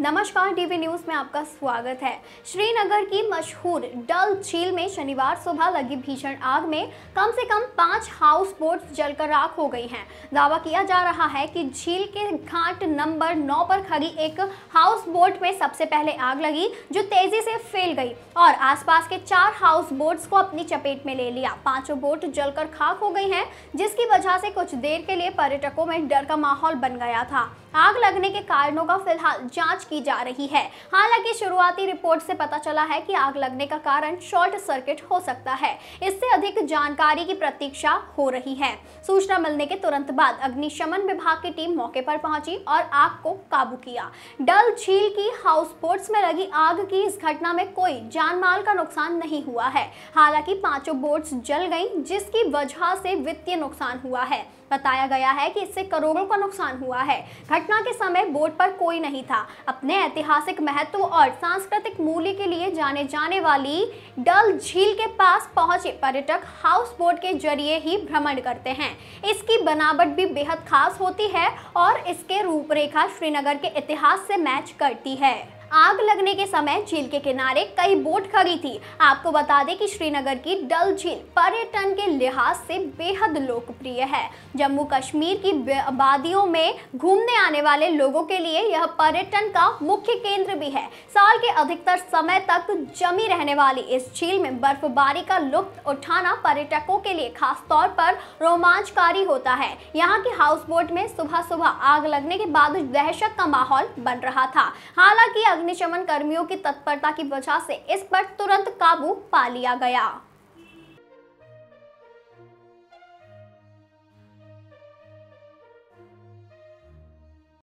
नमस्कार TV news में आपका स्वागत है श्रीनगर की मशहूर डल झील में शनिवार सुबह लगी भीषण आग में कम से कम पांच हाउस बोट जलकर राख हो गई हैं दावा किया जा रहा है कि झील के घाट नंबर नौ पर खड़ी एक हाउस बोट में सबसे पहले आग लगी जो तेजी से फैल गई और आसपास के चार हाउस बोट्स को अपनी चपेट में ले लिया पांचों बोट जलकर खाक हो गई है जिसकी वजह से कुछ देर के लिए पर्यटकों में डर का माहौल बन गया था आग लगने के कारणों का फिलहाल जांच की जा रही है हालांकि शुरुआती रिपोर्ट से पता चला है कि आग लगने का कारण शॉर्ट सर्किट हो सकता है इससे अधिक जानकारी की प्रतीक्षा हो रही है सूचना मिलने के तुरंत बाद अग्निशमन विभाग की टीम मौके पर पहुंची और आग को काबू किया डल झील की हाउस बोट में लगी आग की इस घटना में कोई जान माल का नुकसान नहीं हुआ है हालांकि पांचों बोट्स जल गई जिसकी वजह से वित्तीय नुकसान हुआ है बताया गया है कि इससे करोड़ों का नुकसान हुआ है घटना के समय बोट पर कोई नहीं था अपने ऐतिहासिक महत्व और सांस्कृतिक मूल्य के लिए जाने जाने वाली डल झील के पास पहुंचे पर्यटक हाउस बोट के जरिए ही भ्रमण करते हैं इसकी बनावट भी बेहद खास होती है और इसके रूपरेखा श्रीनगर के इतिहास से मैच करती है आग लगने के समय झील के किनारे कई बोट खड़ी थी आपको बता दें कि श्रीनगर की डल झील पर्यटन के लिहाज से बेहद लोकप्रिय है जम्मू कश्मीर की आबादियों में घूमने आने वाले लोगों के लिए यह पर्यटन का मुख्य केंद्र भी है साल के अधिकतर समय तक जमी रहने वाली इस झील में बर्फबारी का लुप्त उठाना पर्यटकों के लिए खासतौर पर रोमांचकारी होता है यहाँ की हाउस बोट में सुबह सुबह आग लगने के बाद दहशत का माहौल बन रहा था हालांकि अग्निशमन कर्मियों की तत्परता की वजह से इस पर तुरंत काबू पा लिया गया